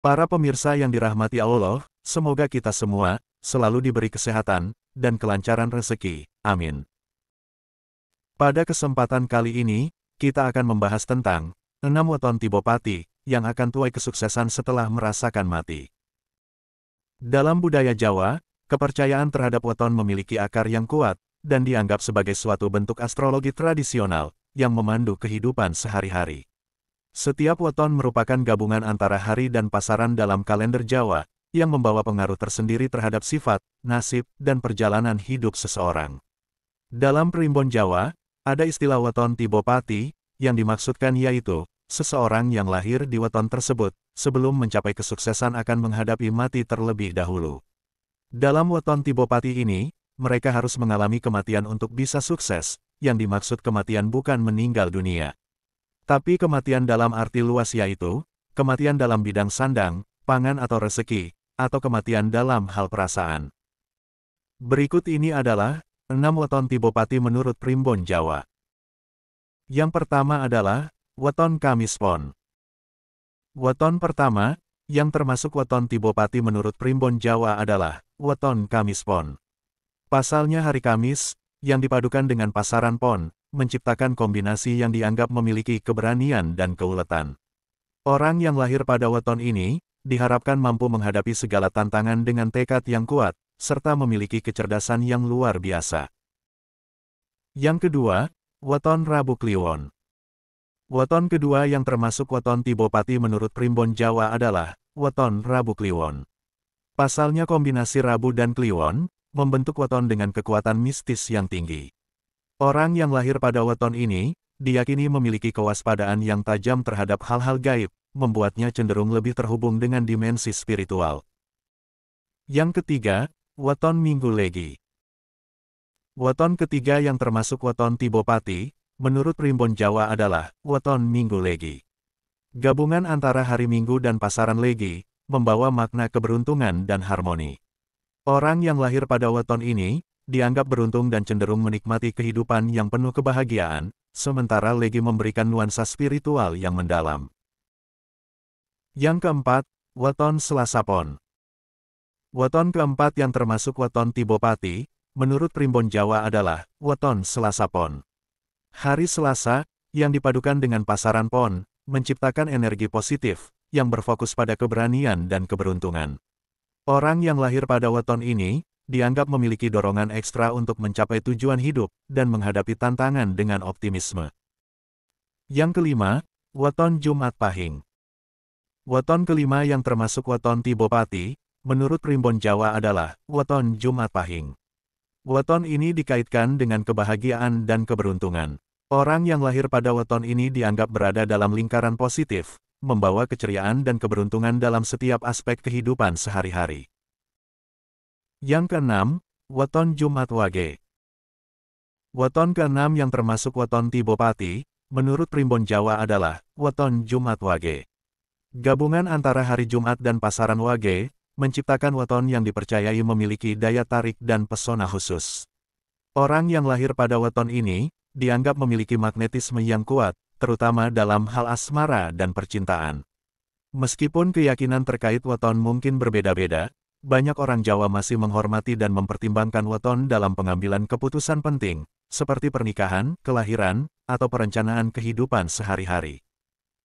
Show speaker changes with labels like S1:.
S1: Para pemirsa yang dirahmati Allah, semoga kita semua selalu diberi kesehatan dan kelancaran rezeki. Amin. Pada kesempatan kali ini, kita akan membahas tentang enam weton Tibopati yang akan tuai kesuksesan setelah merasakan mati. Dalam budaya Jawa, kepercayaan terhadap weton memiliki akar yang kuat dan dianggap sebagai suatu bentuk astrologi tradisional yang memandu kehidupan sehari-hari. Setiap weton merupakan gabungan antara hari dan pasaran dalam kalender Jawa, yang membawa pengaruh tersendiri terhadap sifat, nasib, dan perjalanan hidup seseorang. Dalam primbon Jawa, ada istilah weton tibopati, yang dimaksudkan yaitu, seseorang yang lahir di weton tersebut, sebelum mencapai kesuksesan akan menghadapi mati terlebih dahulu. Dalam weton tibopati ini, mereka harus mengalami kematian untuk bisa sukses, yang dimaksud kematian bukan meninggal dunia, tapi kematian dalam arti luas yaitu, kematian dalam bidang sandang, pangan atau rezeki, atau kematian dalam hal perasaan. Berikut ini adalah, 6 weton Tibopati menurut Primbon Jawa. Yang pertama adalah, weton Kamis Pon. Weton pertama, yang termasuk weton Tibopati menurut Primbon Jawa adalah, weton Kamis Pon. Pasalnya hari Kamis, yang dipadukan dengan pasaran pon, menciptakan kombinasi yang dianggap memiliki keberanian dan keuletan. Orang yang lahir pada weton ini, diharapkan mampu menghadapi segala tantangan dengan tekad yang kuat, serta memiliki kecerdasan yang luar biasa. Yang kedua, Weton Rabu Kliwon. Weton kedua yang termasuk weton Tibopati menurut Primbon Jawa adalah Weton Rabu Kliwon. Pasalnya kombinasi Rabu dan Kliwon, membentuk weton dengan kekuatan mistis yang tinggi. Orang yang lahir pada weton ini, diyakini memiliki kewaspadaan yang tajam terhadap hal-hal gaib, membuatnya cenderung lebih terhubung dengan dimensi spiritual. Yang ketiga, weton Minggu Legi. Weton ketiga yang termasuk weton Tibopati, menurut Primbon Jawa adalah weton Minggu Legi. Gabungan antara hari Minggu dan pasaran Legi, membawa makna keberuntungan dan harmoni. Orang yang lahir pada weton ini, dianggap beruntung dan cenderung menikmati kehidupan yang penuh kebahagiaan, sementara Legi memberikan nuansa spiritual yang mendalam. Yang keempat, Weton Selasapon. Weton keempat yang termasuk Weton Tibopati, menurut Primbon Jawa adalah Weton Selasapon. Hari Selasa, yang dipadukan dengan pasaran pon, menciptakan energi positif, yang berfokus pada keberanian dan keberuntungan. Orang yang lahir pada weton ini, dianggap memiliki dorongan ekstra untuk mencapai tujuan hidup dan menghadapi tantangan dengan optimisme. Yang kelima, Weton Jumat Pahing. Weton kelima yang termasuk weton Tibopati, menurut Primbon Jawa adalah weton Jumat Pahing. Weton ini dikaitkan dengan kebahagiaan dan keberuntungan. Orang yang lahir pada weton ini dianggap berada dalam lingkaran positif, membawa keceriaan dan keberuntungan dalam setiap aspek kehidupan sehari-hari. Yang keenam, weton Jumat Wage. Weton keenam yang termasuk weton Tibopati, menurut Primbon Jawa adalah weton Jumat Wage. Gabungan antara hari Jumat dan pasaran Wage, menciptakan weton yang dipercayai memiliki daya tarik dan pesona khusus. Orang yang lahir pada weton ini, dianggap memiliki magnetisme yang kuat, terutama dalam hal asmara dan percintaan. Meskipun keyakinan terkait weton mungkin berbeda-beda, banyak orang Jawa masih menghormati dan mempertimbangkan weton dalam pengambilan keputusan penting, seperti pernikahan, kelahiran, atau perencanaan kehidupan sehari-hari.